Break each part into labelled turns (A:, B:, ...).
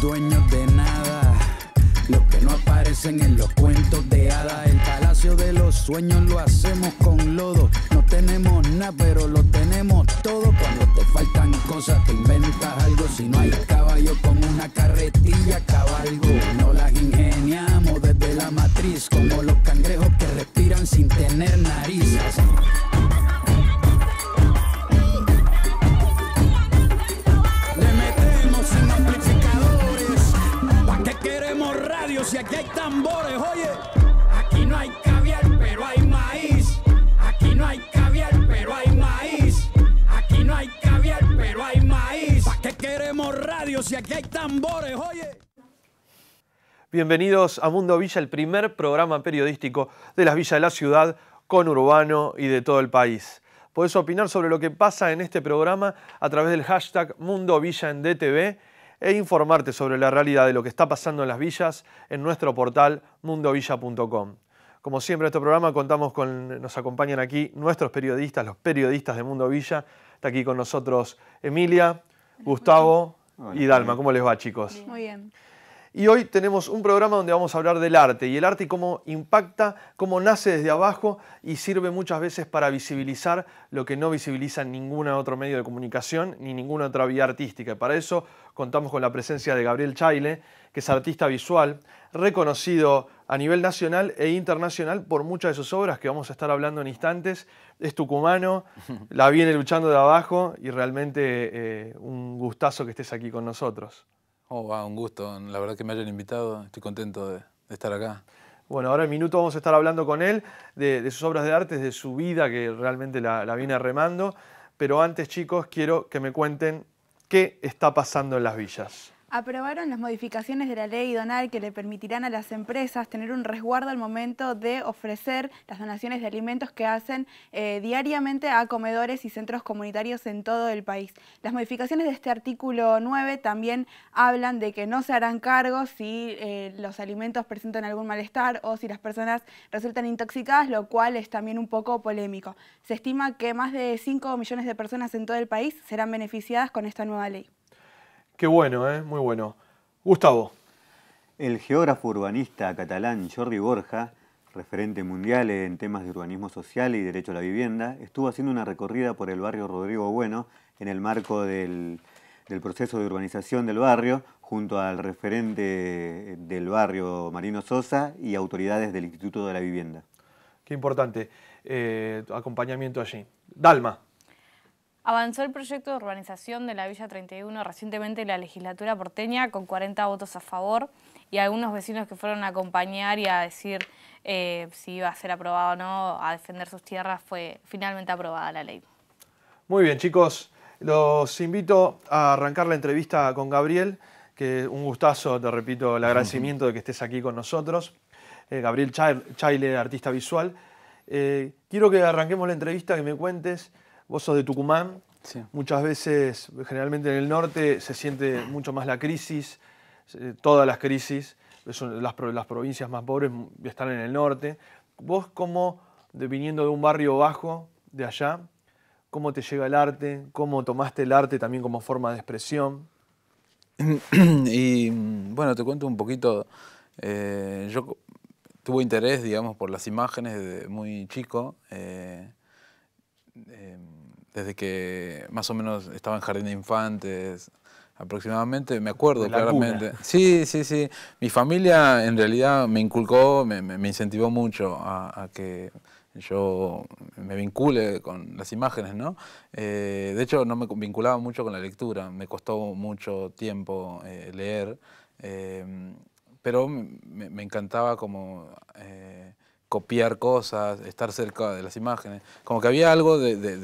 A: dueños de nada. Los que no aparecen en los cuentos de hadas. El palacio de los sueños lo hacemos con lodo. No tenemos nada, pero lo tenemos todo. Cuando te faltan cosas, te inventas algo. Si no hay caballo con una carretilla, cabalgo. No las ingeniamos desde la matriz, como los cangrejos que respiran sin tener nariz. Aquí no pero hay maíz. Aquí no pero hay maíz. Aquí no pero hay maíz. qué queremos aquí hay tambores, oye?
B: Bienvenidos a Mundo Villa, el primer programa periodístico de las villas de la ciudad, con urbano y de todo el país. Podés opinar sobre lo que pasa en este programa a través del hashtag Mundo Villa en DTV e informarte sobre la realidad de lo que está pasando en las villas en nuestro portal mundovilla.com. Como siempre, en este programa contamos con, nos acompañan aquí nuestros periodistas, los periodistas de Mundo Villa. Está aquí con nosotros Emilia, Gustavo y Dalma. ¿Cómo les va, chicos? Muy bien. Y hoy tenemos un programa donde vamos a hablar del arte y el arte y cómo impacta, cómo nace desde abajo y sirve muchas veces para visibilizar lo que no visibiliza ningún otro medio de comunicación ni ninguna otra vía artística. Y Para eso contamos con la presencia de Gabriel Chaile, que es artista visual, reconocido a nivel nacional e internacional por muchas de sus obras que vamos a estar hablando en instantes. Es tucumano, la viene luchando de abajo y realmente eh, un gustazo que estés aquí con nosotros.
C: Oh, un gusto. La verdad que me hayan invitado. Estoy contento de, estar acá.
B: Bueno, ahora en minuto vamos a estar hablando con él de, sus obras de arte, de su vida que realmente la, la viene remando. Pero antes, chicos, quiero que me cuenten qué está pasando en las villas.
A: Aprobaron las modificaciones de la ley Donal que le permitirán a las empresas tener un resguardo al momento de ofrecer las donaciones de alimentos que hacen eh, diariamente a comedores y centros comunitarios en todo el país. Las modificaciones de este artículo 9 también hablan de que no se harán cargo si eh, los alimentos presentan algún malestar o si las personas resultan intoxicadas, lo cual es también un poco polémico. Se estima que más de 5 millones de personas en todo el país serán beneficiadas con esta nueva ley.
D: Qué bueno, ¿eh? muy bueno. Gustavo. El geógrafo urbanista catalán Jordi Borja, referente mundial en temas de urbanismo social y derecho a la vivienda, estuvo haciendo una recorrida por el barrio Rodrigo Bueno en el marco del, proceso de urbanización del barrio, junto al referente del barrio Marino Sosa y autoridades del Instituto de la Vivienda. Qué importante
B: eh, acompañamiento allí. Dalma.
E: Avanzó el proyecto de urbanización de la Villa 31 recientemente la legislatura porteña con 40 votos a favor y algunos vecinos que fueron a acompañar y a decir eh, si iba a ser aprobado o no, a defender sus tierras, fue finalmente aprobada la ley.
B: Muy bien chicos, los invito a arrancar la entrevista con Gabriel, que un gustazo, te repito, el agradecimiento de que estés aquí con nosotros. Eh, Gabriel Chaile, artista visual. Eh, quiero que arranquemos la entrevista, que me cuentes Vos sos de Tucumán, muchas veces, generalmente en el norte, se siente mucho más la crisis, todas las crisis, las, provincias más pobres están en el norte. Vos como, viniendo de un barrio bajo, de allá, ¿cómo te llega el arte? ¿Cómo tomaste el arte también como forma de expresión?
C: Y bueno, te cuento un poquito, eh, yo tuve interés, digamos, por las imágenes de muy chico. Eh, eh, desde que más o menos estaba en Jardín de Infantes, aproximadamente, me acuerdo claramente. Sí, sí, sí. Mi familia en realidad me inculcó, me, incentivó mucho a, que yo me vincule con las imágenes, ¿no? Eh, de hecho, no me vinculaba mucho con la lectura, me costó mucho tiempo eh, leer, eh, pero me, encantaba como copiar cosas, estar cerca de las imágenes. Como que había algo de, de,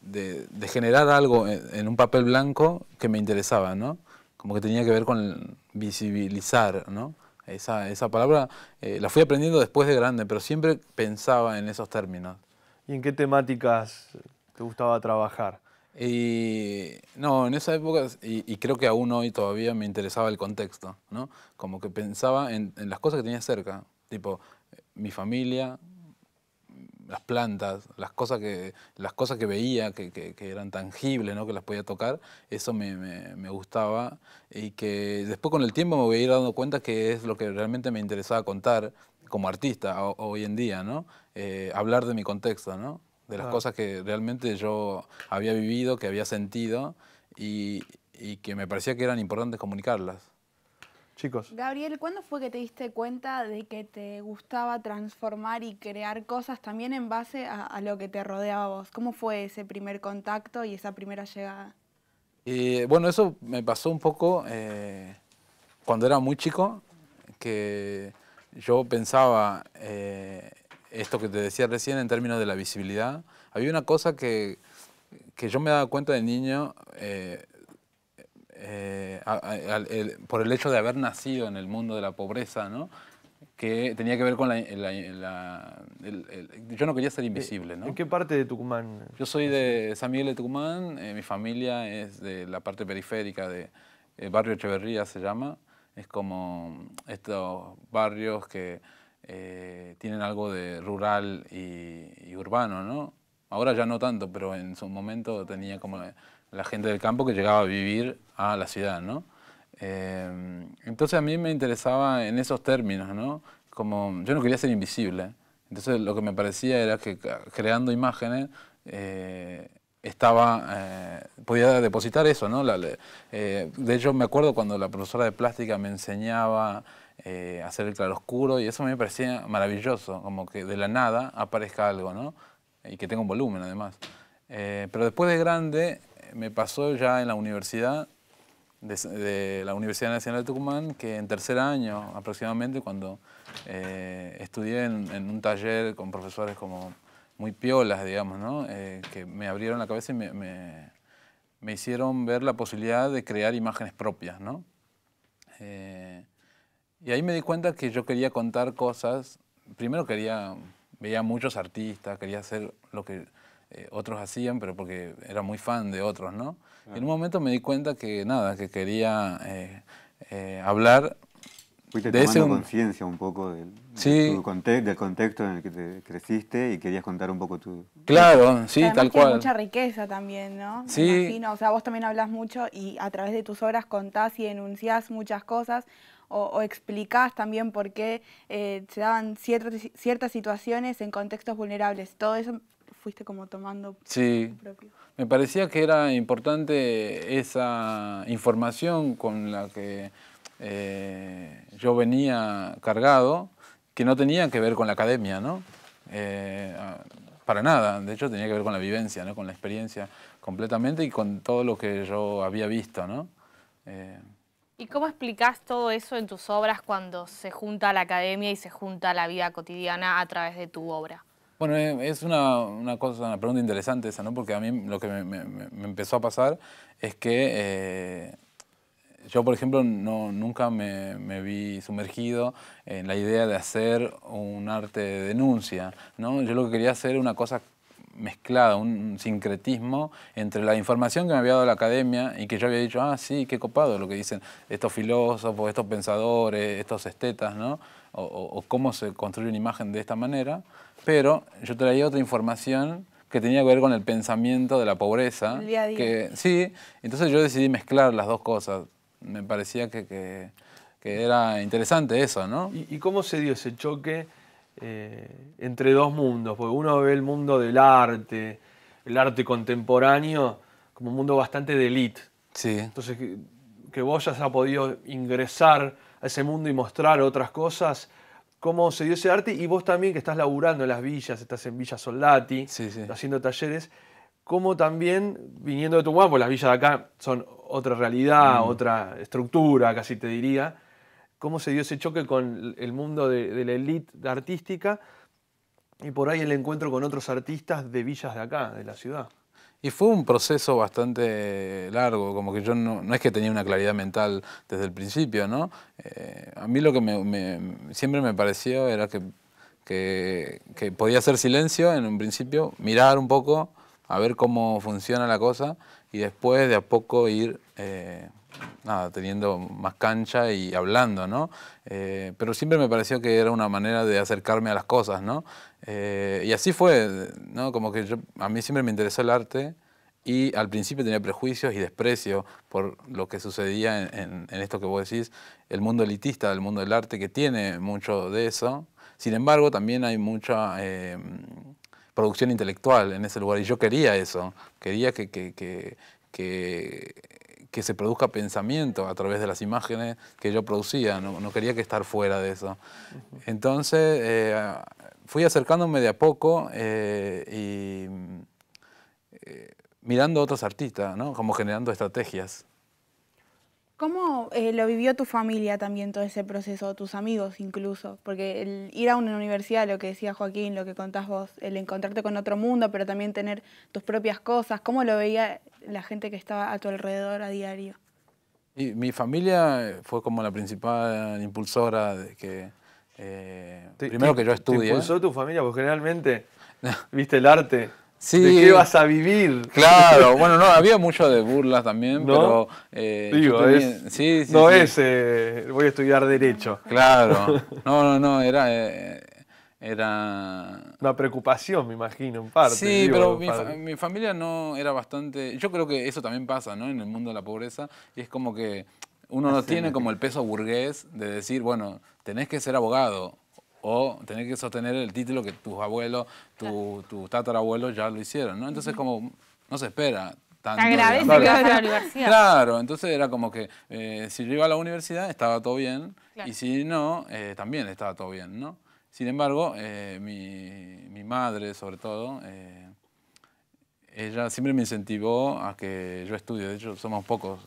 C: de, de generar algo en, un papel blanco que me interesaba, ¿no? Como que tenía que ver con visibilizar, ¿no? Esa, esa palabra eh, la fui aprendiendo después de grande, pero siempre pensaba en esos términos. ¿Y en qué
B: temáticas te gustaba trabajar?
C: Y no, en esa época, y, creo que aún hoy todavía me interesaba el contexto, ¿no? Como que pensaba en, en las cosas que tenía cerca, tipo mi familia, las plantas, las cosas que, las cosas que veía que, eran tangibles, ¿no? que las podía tocar, eso me, me, gustaba y que después con el tiempo me voy a ir dando cuenta que es lo que realmente me interesaba contar como artista hoy en día, ¿no? Eh, hablar de mi contexto, ¿no? de las cosas que realmente yo había vivido, que había sentido y que me parecía que eran importantes comunicarlas.
A: Gabriel, ¿cuándo fue que te diste cuenta de que te gustaba transformar y crear cosas también en base a, lo que te rodeaba vos? ¿Cómo fue ese primer contacto y esa primera llegada?
C: Y, eh, bueno, eso me pasó un poco eh, cuando era muy chico, que yo pensaba eh, esto que te decía recién en términos de la visibilidad. Había una cosa que, yo me daba cuenta de niño, eh, por el hecho de haber nacido en el mundo de la pobreza, ¿no? que tenía que ver con la... yo no quería ser eh, invisible, ¿no? ¿En qué parte de
B: Tucumán?
C: Yo soy de San Miguel de Tucumán, eh, mi familia es de la parte periférica de barrio Echeverría se llama, es como estos barrios que tienen algo de rural y, y, urbano, ¿no? Ahora ya no tanto, pero en su momento tenía como la gente del campo que llegaba a vivir a la ciudad, ¿no? Eh, entonces a mí me interesaba en esos términos, ¿no? Como yo no quería ser invisible, entonces lo que me parecía era que creando imágenes eh, estaba, eh, podía depositar eso, ¿no? de hecho, me acuerdo cuando la profesora de plástica me enseñaba a hacer el claroscuro y eso me parecía maravilloso, como que de la nada aparezca algo, ¿no? Y que tenga un volumen además. pero después de grande me pasó ya en la universidad, de, la Universidad Nacional de Tucumán, que en tercer año aproximadamente, cuando eh, estudié en, un taller con profesores como muy piolas, digamos, ¿no? Eh, que me abrieron la cabeza y me, hicieron ver la posibilidad de crear imágenes propias. Eh, y ahí me di cuenta que yo quería contar cosas, primero quería, veía muchos artistas, quería hacer lo que eh, otros hacían, pero porque era muy fan de otros, ¿no? en un momento me di cuenta que nada,
D: que quería eh, eh, hablar Fuiste de tomando conciencia un poco del, sí. del contexto en el que te creciste y querías contar un poco tu... Claro, sí, tal cual. mucha
A: riqueza también, ¿no? Sí. o sea, vos también hablas mucho y a través de tus obras contás y enunciás muchas cosas o, o explicás también por qué eh, se daban ciertas, ciertas situaciones en contextos vulnerables. Todo eso fuiste como tomando
C: sí. propio. Me parecía que era importante esa información con la que eh, yo venía cargado, que no tenía que ver con la academia, ¿no? Eh, para nada, de hecho tenía que ver con la vivencia, ¿no? con la experiencia completamente y con todo lo que yo había visto. ¿no? Eh.
E: ¿Y cómo explicás todo eso en tus obras cuando se junta la academia y se junta la vida cotidiana a través de tu obra?
C: Bueno, eh, es una, una, cosa, una pregunta interesante esa, ¿no? Porque a mí lo que me, empezó a pasar es que eh, yo, por ejemplo, no, nunca me, vi sumergido en la idea de hacer un arte de denuncia, ¿no? Yo lo que quería hacer era una cosa mezclada, un sincretismo entre la información que me había dado la academia y que yo había dicho, ah, sí, qué copado lo que dicen estos filósofos, estos pensadores, estos estetas, ¿no? o cómo se construye una imagen de esta manera. Pero yo traía otra información que tenía que ver con el pensamiento de la pobreza. El día a día. Que, sí, entonces yo decidí mezclar las dos cosas. Me parecía que, que, era interesante eso, ¿no? ¿Y, cómo se dio ese choque eh, entre dos mundos? Porque uno ve el mundo del arte,
B: el arte contemporáneo, como un mundo bastante de elite. Sí. Entonces, que, que vos ya has podido ingresar a ese mundo y mostrar otras cosas cómo se dio ese arte y vos también que estás laburando en las villas, estás en Villa Soldati, haciendo talleres, cómo también viniendo de Tucumán, porque las villas de acá son otra realidad, mm. otra estructura, casi te diría, cómo se dio ese choque con el mundo de, de la élite artística y por ahí el encuentro con otros artistas de villas de acá,
C: de la ciudad. Y fue un proceso bastante largo, como que yo no, es que tenía una claridad mental desde el principio, ¿no? Eh, a mí lo que siempre me pareció era que, que, podía hacer silencio en un principio, mirar un poco, a ver cómo funciona la cosa y después de a poco ir eh, teniendo más cancha y hablando, ¿no? Eh, pero siempre me pareció que era una manera de acercarme a las cosas, ¿no? Eh, y así fue, ¿no? Como que yo, a mí siempre me interesó el arte y al principio tenía prejuicios y desprecio por lo que sucedía en, esto que vos decís, el mundo elitista, el mundo del arte, que tiene mucho de eso. Sin embargo, también hay mucha eh, producción intelectual en ese lugar y yo quería eso, quería que que se produzca pensamiento a través de las imágenes que yo producía, no, quería que estar fuera de eso. Entonces eh, fui acercándome de a poco eh, y eh, mirando a otros artistas, como generando estrategias.
A: ¿Cómo eh, lo vivió tu familia también todo ese proceso, tus amigos incluso? Porque el ir a una universidad, lo que decía Joaquín, lo que contás vos, el encontrarte con otro mundo, pero también tener tus propias cosas, ¿cómo lo veía la gente que estaba a tu alrededor a diario?
C: Y mi familia eh, fue como la principal impulsora de que... Eh, primero que yo estudié. impulsó tu familia? Porque generalmente viste el arte ¿De qué vas a vivir? Claro, bueno, no, había mucho de burlas también, pero... Eh, es, sí, no es, eh, voy a estudiar Derecho. Claro, no, no, no, era... Eh, era... Una preocupación, me imagino, en parte. Sí, pero mi, mi, familia no era bastante... Yo creo que eso también pasa, ¿no? En el mundo de la pobreza, y es como que uno no tiene como el peso burgués de decir, bueno, tenés que ser abogado o tener que sostener el título que tus abuelos, tu, tatarabuelos ya lo hicieron, ¿no? Entonces como no se espera. Tanto, agradece claro. que vas a la universidad. Claro, entonces era como que eh, si yo iba a la universidad estaba todo bien y si no, eh, también estaba todo bien, ¿no? Sin embargo, eh, mi, mi, madre sobre todo, ella siempre me incentivó a que yo estudie, de hecho somos pocos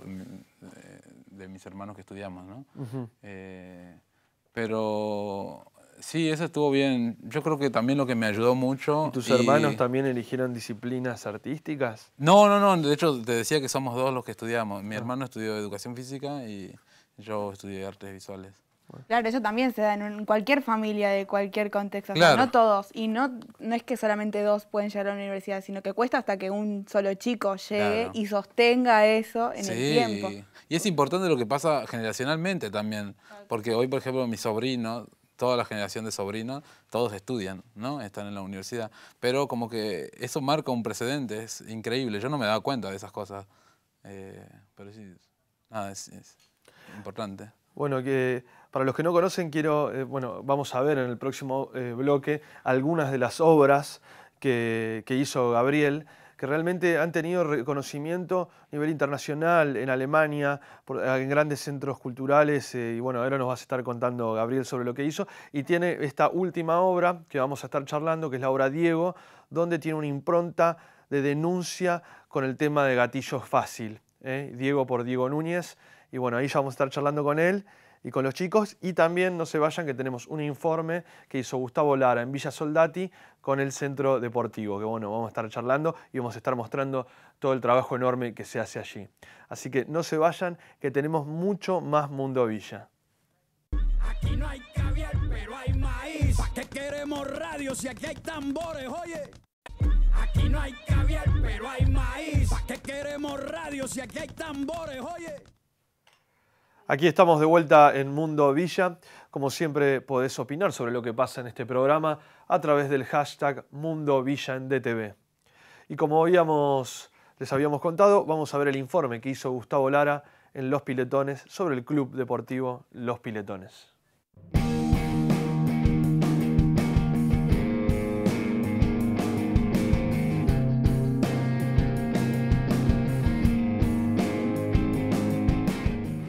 C: de mis hermanos que estudiamos, ¿no? pero Sí, eso estuvo bien. Yo creo que también lo que me ayudó mucho. ¿Y ¿Tus hermanos también eligieron disciplinas artísticas? No, no, no. De hecho, te decía que somos dos los que estudiamos. Mi ah. hermano estudió educación física y yo estudié artes visuales.
A: Claro, eso también se da en cualquier familia de cualquier contexto. no todos. Y no, no es que solamente dos pueden llegar a la universidad, sino que cuesta hasta que un solo chico llegue y sostenga eso en el tiempo.
C: Y es importante lo que pasa generacionalmente también. Porque hoy, por ejemplo, mi sobrino toda la generación de sobrinos, todos estudian, ¿no? Están en la universidad. Pero como que eso marca un precedente, es increíble. Yo no me daba cuenta de esas cosas. Eh, pero sí, es, importante.
B: Bueno, que para los que no conocen, quiero, eh, bueno, vamos a ver en el próximo eh, bloque algunas de las obras que hizo Gabriel que realmente han tenido reconocimiento a nivel internacional en Alemania, en grandes centros culturales. Eh, y bueno, ahora nos vas a estar contando, Gabriel, sobre lo que hizo. Y tiene esta última obra que vamos a estar charlando, que es la obra Diego, donde tiene una impronta de denuncia con el tema de gatillos fácil. ¿eh? Diego por Diego Núñez. Y bueno, ahí ya vamos a estar charlando con él y con los chicos. Y también no se vayan que tenemos un informe que hizo Gustavo Lara en Villa Soldati con el Centro Deportivo, que bueno, vamos a estar charlando y vamos a estar mostrando todo el trabajo enorme que se hace allí. Así que no se vayan que tenemos mucho más Mundo Villa. Aquí
A: no hay caviar, pero hay maíz. ¿Para qué queremos radio si aquí hay tambores, oye? Aquí no hay caviar, pero hay maíz. ¿Para qué queremos radio si aquí hay tambores, oye?
B: Aquí estamos de vuelta en Mundo Villa. Como siempre podés opinar sobre lo que pasa en este programa a través del hashtag Mundo Villa en DTV. Y como habíamos, les habíamos contado, vamos a ver el informe que hizo Gustavo Lara en Los Piletones sobre el Club Deportivo Los Piletones.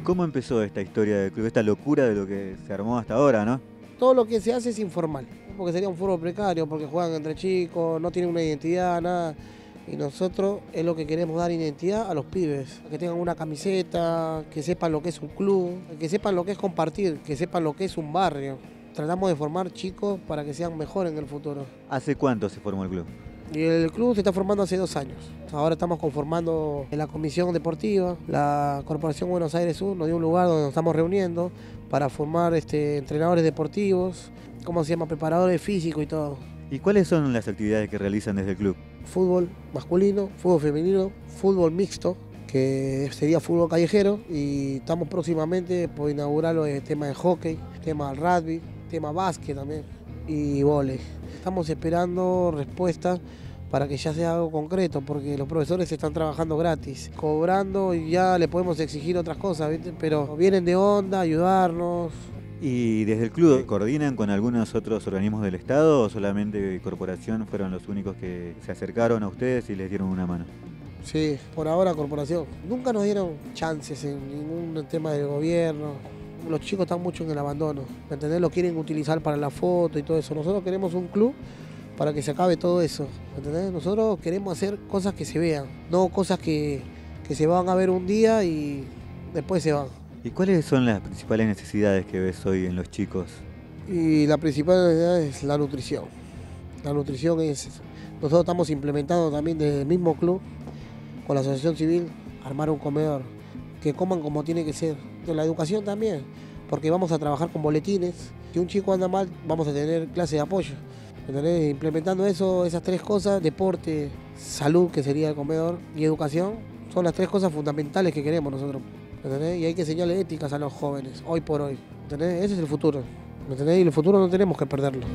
D: ¿Cómo empezó esta historia del club, esta locura de lo que se armó hasta ahora, no?
F: Todo lo que se hace es informal, porque sería un fútbol precario, porque juegan entre chicos, no tienen una identidad, nada. Y nosotros es lo que queremos dar identidad a los pibes, que tengan una camiseta, que sepan lo que es un club, que sepan lo que es compartir, que sepan lo que es un barrio. Tratamos de formar chicos para que sean mejores en el futuro.
D: ¿Hace cuánto se formó el club?
F: Y el club se está formando hace dos años. Ahora estamos conformando la comisión deportiva. La Corporación Buenos Aires Sur nos dio un lugar donde nos estamos reuniendo para formar este, entrenadores deportivos, ¿cómo se llama? Preparadores físicos y todo.
D: ¿Y cuáles son las actividades que realizan desde el club?
F: Fútbol masculino, fútbol femenino, fútbol mixto, que sería fútbol callejero y estamos próximamente por inaugurar los temas de hockey, tema rugby, tema básquet también y vole... Estamos esperando respuestas para que ya sea algo concreto, porque los profesores están trabajando gratis, cobrando y ya le podemos exigir otras cosas, pero vienen de onda, ayudarnos.
D: ¿Y desde el club coordinan con algunos otros organismos del Estado o solamente Corporación fueron los únicos que se acercaron a ustedes y les dieron una mano?
F: Sí, por ahora Corporación. Nunca nos dieron chances en ningún tema del gobierno, los chicos están mucho en el abandono, entendés? Lo quieren utilizar para la foto y todo eso. Nosotros queremos un club para que se acabe todo eso. Nosotros queremos hacer cosas que se vean, no cosas que, se van a ver un día y después se van.
D: ¿Y cuáles son las principales necesidades que ves hoy en los chicos?
F: Y la principal necesidad es la nutrición. La nutrición es... Nosotros estamos implementando también desde el mismo club, con la asociación civil, armar un comedor, que coman como tiene que ser. la educación también, porque vamos a trabajar con boletines. Si un chico anda mal, vamos a tener clases de apoyo. ¿entendés? Implementando eso, esas tres cosas, deporte, salud, que sería el comedor, y educación, son las tres cosas fundamentales que queremos nosotros. ¿entendés? Y hay que enseñarle éticas a los jóvenes, hoy por hoy. ¿entendés? Ese es el futuro. ¿entendés? Y el futuro no tenemos que perderlo.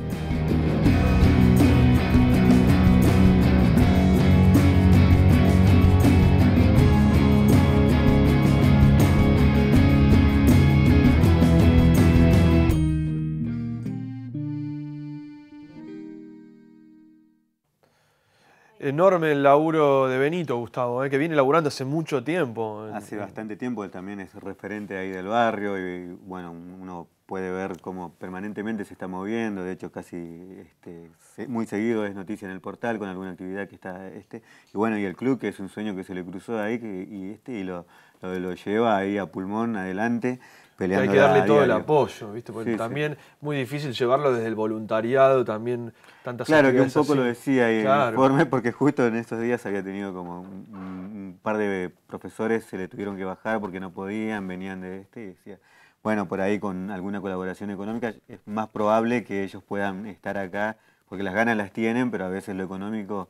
B: enorme el laburo de Benito, Gustavo, eh, que viene laburando hace mucho tiempo. Hace bastante
D: tiempo, él también es referente ahí del barrio y bueno, uno puede ver cómo permanentemente se está moviendo, de hecho casi este, muy seguido es noticia en el portal con alguna actividad que está este, y bueno, y el club que es un sueño que se le cruzó ahí y este y lo, lo lleva ahí a pulmón adelante hay que darle todo el apoyo, ¿viste? Porque también
B: muy difícil llevarlo desde el voluntariado, también tantas Claro, que un poco lo decía ahí el informe,
D: porque justo en estos días había tenido como un, par de profesores, se le tuvieron que bajar porque no podían, venían de este y decía, bueno, por ahí con alguna colaboración económica es más probable que ellos puedan estar acá, porque las ganas las tienen, pero a veces lo económico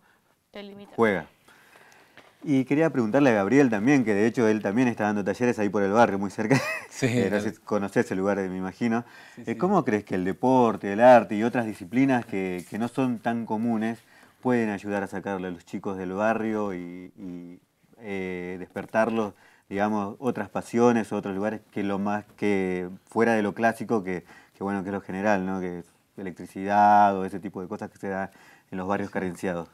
D: juega. Y quería preguntarle a Gabriel también, que de hecho él también está dando talleres ahí por el barrio, muy cerca. Sí, conoces eh, conoces el lugar, me imagino. Eh, ¿Cómo crees que el deporte, el arte y otras disciplinas que, no son tan comunes pueden ayudar a sacarle a los chicos del barrio y, eh, despertarlos, digamos, otras pasiones, otros lugares que lo más que fuera de lo clásico, que, que bueno, que es lo general, ¿no? Que es electricidad o ese tipo de cosas que se da en los barrios carenciados.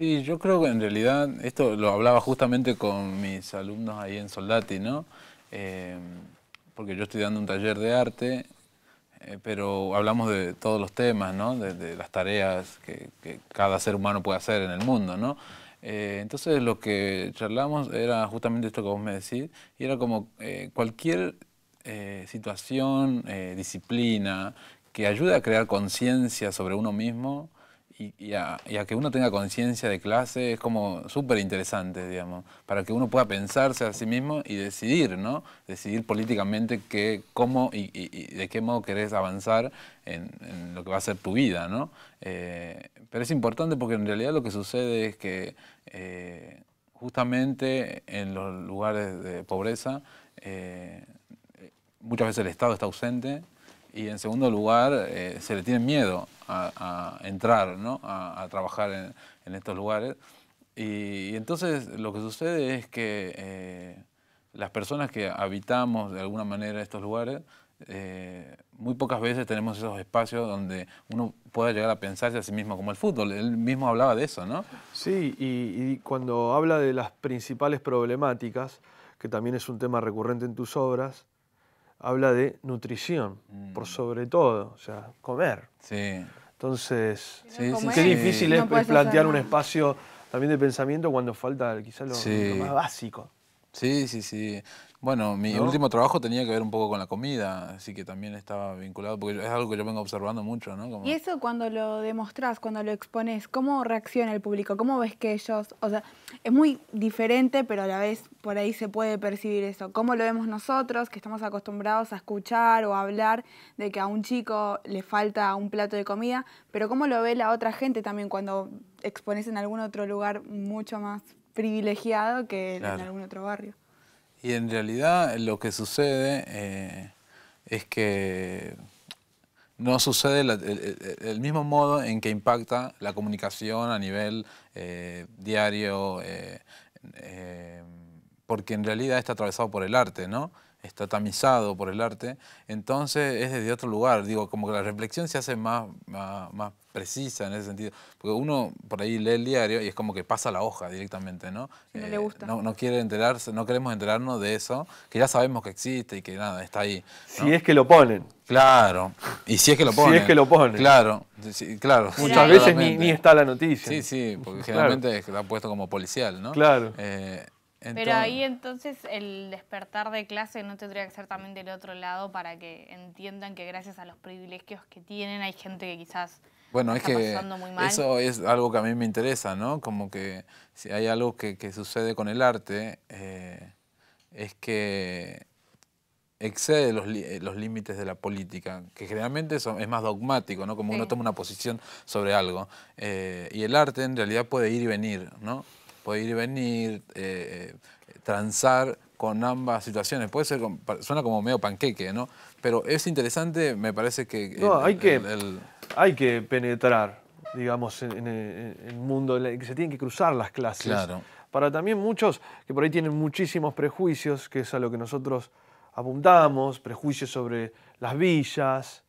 C: Sí, yo creo que en realidad, esto lo hablaba justamente con mis alumnos ahí en Soldati, ¿no? Eh, porque yo estoy dando un taller de arte, eh, pero hablamos de todos los temas, ¿no? De, las tareas que, cada ser humano puede hacer en el mundo, ¿no? Eh, entonces lo que charlamos era justamente esto que vos me decís, y era como cualquier situación, disciplina, que ayude a crear conciencia sobre uno mismo, y, a, que uno tenga conciencia de clase es como súper interesante, digamos, para que uno pueda pensarse a sí mismo y decidir, ¿no? Decidir políticamente qué, cómo y, de qué modo querés avanzar en, lo que va a ser tu vida, ¿no? Eh, pero es importante porque en realidad lo que sucede es que eh, justamente en los lugares de pobreza eh, muchas veces el Estado está ausente, y en segundo lugar eh, se le tiene miedo a, entrar, ¿no? a, trabajar en, estos lugares. Y, entonces lo que sucede es que eh, las personas que habitamos de alguna manera estos lugares, eh, muy pocas veces tenemos esos espacios donde uno pueda llegar a pensarse a sí mismo como el fútbol. Él mismo hablaba de eso, ¿no? Sí,
B: y cuando habla de las principales problemáticas, que también es un tema recurrente en tus obras, habla de nutrición, mm. por sobre todo, o sea, comer. Entonces, qué difícil es, plantear un espacio también de pensamiento cuando falta quizás lo más
C: básico. Sí, sí, sí. Bueno, mi último trabajo tenía que ver un poco con la comida, así que también estaba vinculado, porque es algo que yo vengo observando mucho, ¿no? Y
A: eso cuando lo demostrás, cuando lo expones, ¿cómo reacciona el público? ¿Cómo ves que ellos, o sea, es muy diferente, pero a la vez por ahí se puede percibir eso? ¿Cómo lo vemos nosotros, que estamos acostumbrados a escuchar o a hablar de que a un chico le falta un plato de comida, pero cómo lo ve la otra gente también cuando expones en algún otro lugar mucho más privilegiado que en algún otro barrio.
C: Y en realidad eh, lo que sucede eh, es que no sucede el, mismo modo en que impacta la comunicación a nivel eh, diario, porque en realidad está atravesado por el arte, ¿no? está tamizado por el arte, entonces es desde otro lugar. Digo, como que la reflexión se hace más, más, precisa en ese sentido. Porque uno por ahí lee el diario y es como que pasa la hoja directamente, ¿no? no, le eh, gusta. no, quiere enterarse, no queremos enterarnos de eso, que ya sabemos que existe y que nada, está ahí. Si es que lo ponen. Claro. Y si es que lo ponen. Si es que lo ponen. Claro. claro. Muchas veces ni, está la noticia. Sí, sí, porque generalmente está puesto como policial, ¿no? Claro. Eh, pero ahí
E: entonces el despertar de clase no tendría que ser también del otro lado para que entiendan que gracias a los privilegios que tienen hay gente que quizás
C: bueno, está es que muy mal. Eso es algo que a mí me interesa, ¿no? Como que si hay algo que, sucede con el arte eh, es que excede eh, los, límites de la política, que generalmente es más dogmático, ¿no? Como uno toma una posición sobre algo. Eh, y el arte en realidad puede ir y venir, ¿no? Puede ir y venir, eh, eh, transar con ambas situaciones. Puede ser, suena como medio panqueque, ¿no? Pero es interesante, me parece que... No, hay, que
B: hay que penetrar, digamos, en, el mundo, que se tienen que cruzar las clases. Para también muchos que por ahí tienen muchísimos prejuicios, que es a lo que nosotros apuntamos, prejuicios sobre las villas,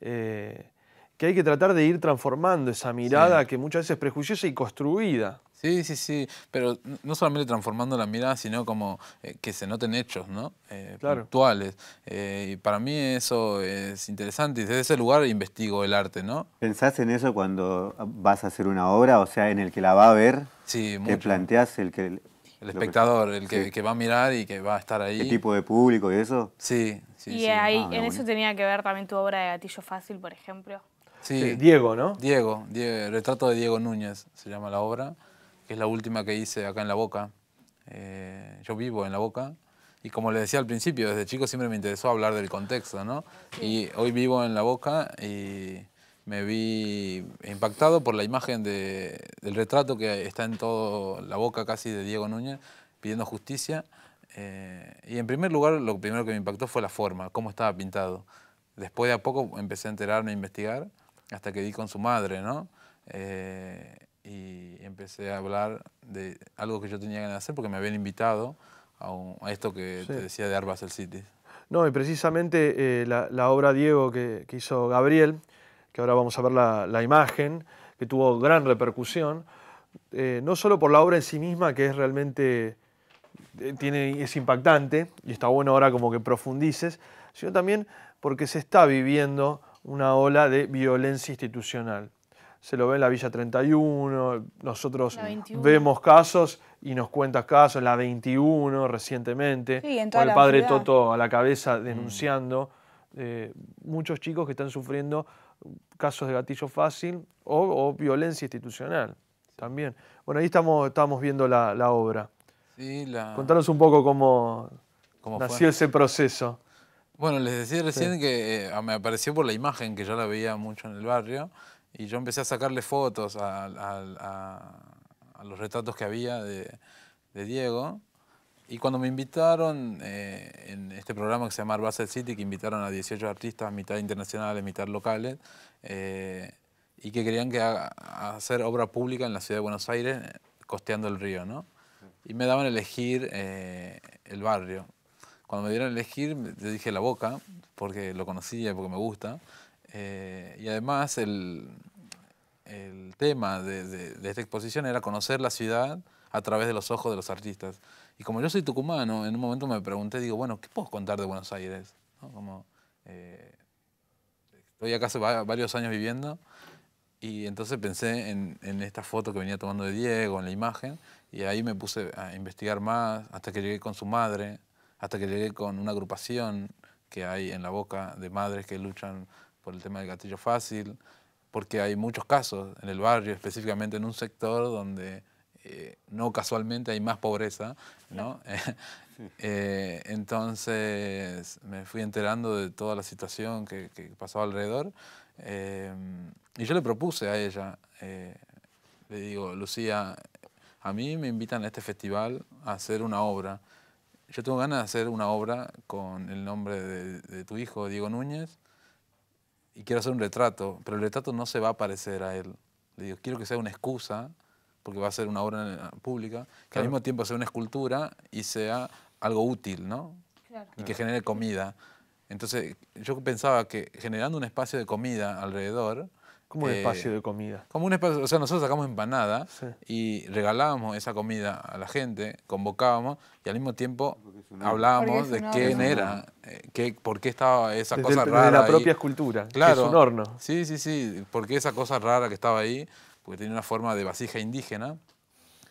B: eh, que hay que tratar de ir transformando esa mirada que muchas veces es prejuiciosa y construida.
C: Sí, sí, sí, pero no solamente transformando la mirada, sino como eh, que se noten hechos, ¿no? Eh, claro. Puntuales. Eh, y para mí eso es interesante y desde ese lugar investigo el arte, ¿no?
D: ¿Pensás en eso cuando vas a hacer una obra, o sea, en el que la va a ver? Sí, mucho. ¿Te planteás el que... El espectador,
C: el que, va a mirar y que va a estar ahí. ¿Qué tipo
D: de público y eso? Sí, sí. Y ah, en eso
E: tenía que ver también tu obra de Gatillo Fácil, por ejemplo.
C: Sí, Diego, ¿no? Diego, Diego, retrato de Diego Núñez se llama la obra que es la última que hice acá en La Boca. Eh, yo vivo en La Boca y como le decía al principio, desde chico siempre me interesó hablar del contexto, ¿no? Y hoy vivo en La Boca y me vi impactado por la imagen de, del retrato que está en toda la boca casi de Diego Núñez pidiendo justicia. Eh, y en primer lugar, lo primero que me impactó fue la forma, cómo estaba pintado. Después de a poco empecé a enterarme, a e investigar, hasta que di con su madre, ¿no? Eh, y empecé a hablar de algo que yo tenía ganas de hacer porque me habían invitado a, esto que te decía de Arbas el City.
B: No, y precisamente eh, la, obra Diego que, hizo Gabriel, que ahora vamos a ver la, imagen, que tuvo gran repercusión, eh, no solo por la obra en sí misma, que es realmente eh, tiene, es impactante, y está bueno ahora como que profundices, sino también porque se está viviendo una ola de violencia institucional se lo ve en la Villa 31, nosotros vemos casos y nos cuentas casos, en la 21 recientemente, con el padre Toto a la cabeza mm. denunciando eh, muchos chicos que están sufriendo casos de gatillo fácil o, violencia institucional también. Bueno, ahí estamos, estamos viendo la, obra.
C: Sí, la... Contanos
B: un poco cómo, nació ese proceso.
C: Bueno, les decía recién que eh, me apareció por la imagen, que yo la veía mucho en el barrio, y yo empecé a sacarle fotos a, los retratos que había de, Diego. Y cuando me invitaron eh, en este programa que se llama Basel City, que invitaron a 18 artistas, mitad internacionales, mitad locales, eh, y que querían que hacer obra pública en la ciudad de Buenos Aires, costeando el río, ¿no? Y me daban a elegir eh, el barrio. Cuando me dieron a elegir, yo dije La Boca, porque lo conocía, porque me gusta. Eh, y además el, el tema de, de, esta exposición era conocer la ciudad a través de los ojos de los artistas. Y como yo soy tucumano, en un momento me pregunté, digo, bueno, ¿qué puedo contar de Buenos Aires? Como, eh, estoy acá hace varios años viviendo y entonces pensé en, en, esta foto que venía tomando de Diego, en la imagen, y ahí me puse a investigar más hasta que llegué con su madre, hasta que llegué con una agrupación que hay en la boca de madres que luchan por el tema del gatillo fácil, porque hay muchos casos en el barrio, específicamente en un sector donde eh, no casualmente hay más pobreza, ¿no? Eh, entonces me fui enterando de toda la situación que, pasaba alrededor eh, y yo le propuse a ella, le digo, Lucía, a mí me invitan a este festival a hacer una obra. Yo tengo ganas de hacer una obra con el nombre de tu hijo, Diego Núñez, y quiero hacer un retrato, pero el retrato no se va a parecer a él. Le digo, quiero que sea una excusa, porque va a ser una obra eh, pública, que al mismo tiempo sea una escultura y sea algo útil, ¿no? Y que genere comida. Entonces, yo pensaba que generando un espacio de comida alrededor, como un eh, espacio de comida. Como un espacio, o sea, nosotros sacamos empanada y regalábamos esa comida a la gente, convocábamos y al mismo tiempo hablábamos de quién era, eh, qué, por qué estaba esa cosa rara. De la propia escultura, claro, que un horno. Sí, sí, sí, porque esa cosa rara que estaba ahí, porque tenía una forma de vasija indígena,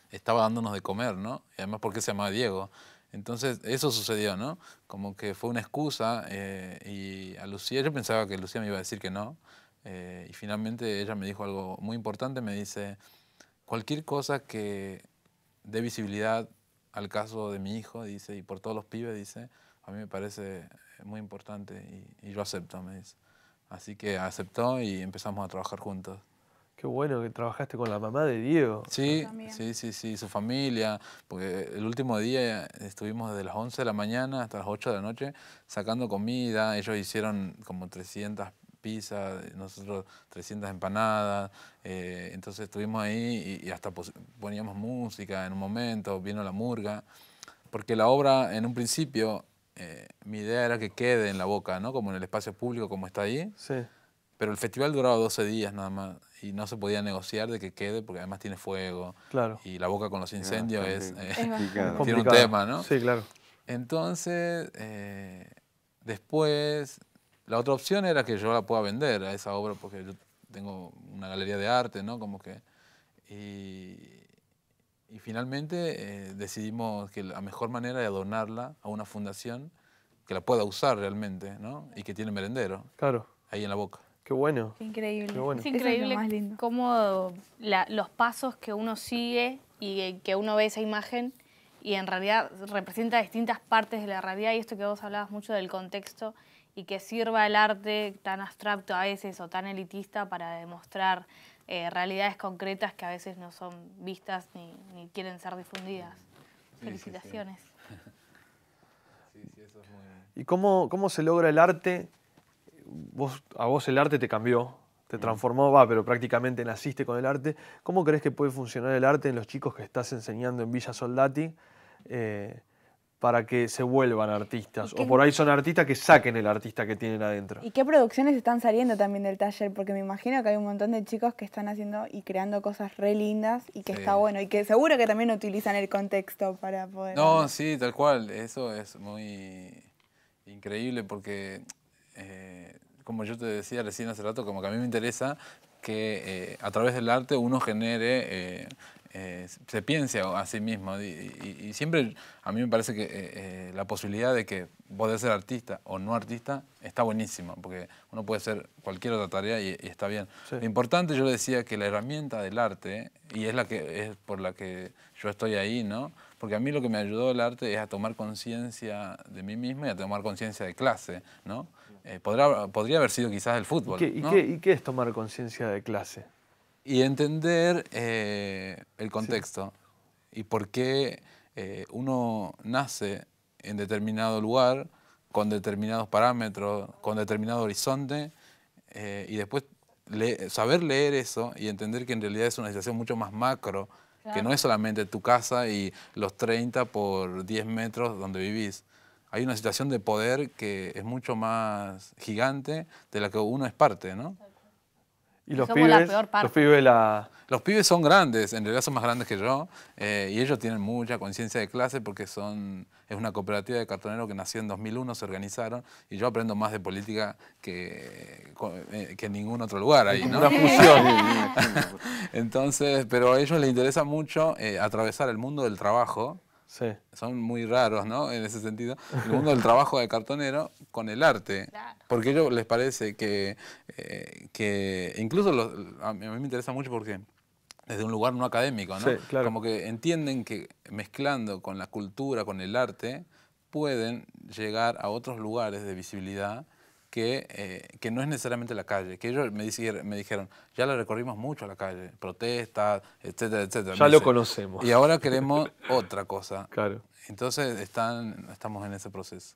C: estaba dándonos de comer, ¿no? Y además, porque se llamaba Diego. Entonces, eso sucedió, ¿no? Como que fue una excusa eh, y a Lucía, yo pensaba que Lucía me iba a decir que no. Eh, y finalmente ella me dijo algo muy importante, me dice, cualquier cosa que dé visibilidad al caso de mi hijo, dice, y por todos los pibes, dice, a mí me parece eh, muy importante y, yo acepto, me dice. Así que aceptó y empezamos a trabajar juntos. Qué bueno que trabajaste con la mamá de Diego. Sí, sí, sí, sí, su familia, porque el último día estuvimos desde las 11 de la mañana hasta las 8 de la noche sacando comida, ellos hicieron como 300 pizza, nosotros 300 empanadas, eh, entonces estuvimos ahí y, hasta poníamos música en un momento, vino la murga, porque la obra en un principio, eh, mi idea era que quede en la boca, ¿no? como en el espacio público, como está ahí, sí. pero el festival duraba 12 días nada más y no se podía negociar de que quede porque además tiene fuego claro. y la boca con los incendios eh, tiene un tema, ¿no? Sí, claro. Entonces, después la otra opción era que yo la pueda vender a esa obra, porque yo tengo una galería de arte, ¿no? Como que... Y, finalmente eh, decidimos que la mejor manera era donarla a una fundación que la pueda usar realmente, ¿no? Y que tiene merendero. Claro. Ahí en la boca. Qué bueno. Qué increíble.
E: Qué bueno. Es increíble cómo los pasos que uno sigue y que uno ve esa imagen y en realidad representa distintas partes de la realidad y esto que vos hablabas mucho del contexto y que sirva el arte tan abstracto a veces o tan elitista para demostrar eh, realidades concretas que a veces no son vistas ni, quieren ser difundidas. Felicitaciones.
B: ¿Y cómo, cómo se logra el arte? a vos el arte te cambió, te mm. transformó, va, pero prácticamente naciste con el arte. ¿Cómo crees que puede funcionar el arte en los chicos que estás enseñando en Villa Soldati? Eh, para que se vuelvan artistas. O por ahí son artistas que saquen el artista que tienen adentro.
A: ¿Y qué producciones están saliendo también del taller? Porque me imagino que hay un montón de chicos que están haciendo y creando cosas re lindas y que está bueno. Y que seguro que también utilizan el contexto para poder... No,
C: sí, tal cual. Eso es muy increíble porque, eh, como yo te decía recién hace rato, como que a mí me interesa que eh, a través del arte uno genere... Eh, eh, se piensa a sí mismo. Y, siempre a mí me parece que eh, eh, la posibilidad de que podés ser artista o no artista está buenísima, porque uno puede ser cualquier otra tarea y, está bien. Lo importante, yo le decía que la herramienta del arte, y es la que es por la que yo estoy ahí, ¿no? Porque a mí lo que me ayudó el arte es a tomar conciencia de mí mismo y a tomar conciencia de clase, ¿no? podría haber sido quizás el fútbol. ¿Y qué es tomar conciencia de clase? Y entender eh, el contexto y por qué eh, uno nace en determinado lugar, con determinados parámetros, con determinado horizonte, eh, y después saber leer eso y entender que en realidad es una situación mucho más macro, que no es solamente tu casa y los 30 por 10 metros donde vivís. Hay una situación de poder que es mucho más gigante de la que uno es parte, ¿no? Y los pibes, Los pibes, son grandes, en realidad son más grandes que yo, eh, y ellos tienen mucha conciencia de clase porque son, es una cooperativa de cartoneros que nació en 2001, se organizaron, y yo aprendo más de política que, eh, que en ningún otro lugar ahí, ¿no? Entonces, pero a ellos les interesa mucho eh, atravesar el mundo del trabajo, son muy raros, ¿no? En ese sentido. El mundo del trabajo de cartonero con el arte. Porque a ellos les parece que, eh, incluso a mí me interesa mucho porque desde un lugar no académico, ¿no? Como que entienden que mezclando con la cultura, con el arte, pueden llegar a otros lugares de visibilidad eh, que, no es necesariamente la calle, que ellos me, dijeron, ya la recorrimos mucho a la calle, protesta, etcétera, etcétera. Ya lo conocemos. Y ahora queremos otra cosa. Claro. Entonces están, estamos en ese proceso.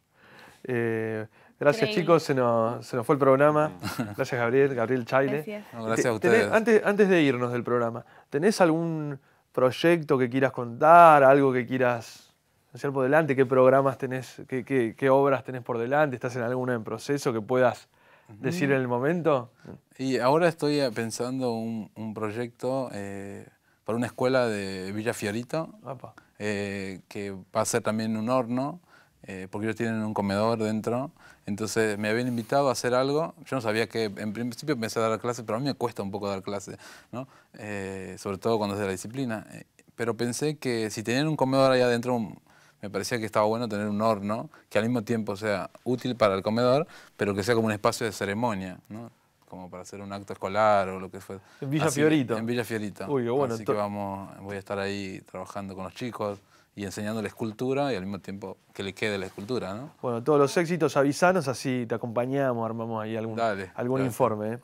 B: Eh, gracias chicos, se nos, fue el programa. Gracias Gabriel,
C: Gabriel Chaile.
B: Gracias, a ustedes. Antes, antes de irnos del programa, ¿tenés algún proyecto que quieras contar, algo que quieras ¿Qué programas tenés, qué, obras tenés por delante? ¿Estás en alguna en proceso que puedas decir en el momento?
C: Y ahora estoy eh, pensando un, proyecto eh, para una escuela de Villa Fiorito, eh, que va a ser también un horno, porque ellos tienen un comedor dentro. Entonces me habían invitado a hacer algo. Yo no sabía que, en principio pensé dar clase, pero a mí me cuesta un poco dar clase, sobre todo cuando es de la disciplina. Pero pensé que si tenían un comedor allá adentro, me parecía que estaba bueno tener un horno que al mismo tiempo sea útil para el comedor, pero que sea como un espacio de ceremonia, ¿no? como para hacer un acto escolar o lo que fue. En Villa Fiorito. En Villa Fiorita. bueno, Así que vamos, voy a estar ahí trabajando con los chicos y enseñando la escultura y al mismo tiempo que le quede la escultura, ¿no?
B: Bueno, todos los éxitos avisanos, así te acompañamos, armamos ahí algún, algún informe. ¿eh?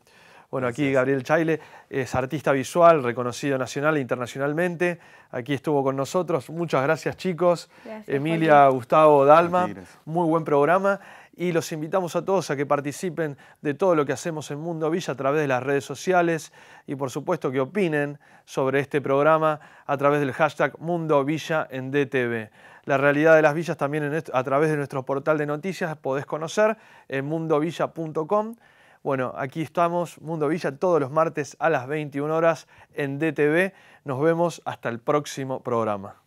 B: Bueno, aquí Gabriel Chaile es artista visual, reconocido nacional e internacionalmente. Aquí estuvo con nosotros. Muchas gracias, chicos. Emilia, Gustavo, Dalma. Muy buen programa. Y los invitamos a todos a que participen de todo lo que hacemos en Mundo Villa a través de las redes sociales y por supuesto que opinen sobre este programa a través del hashtag Mundo Villa en DTV. La realidad de las villas también a través de nuestro portal de noticias podés conocer en mundovilla.com bueno, aquí estamos, Mundo Villa, todos los martes a las 21 horas en DTV. Nos vemos hasta el próximo programa.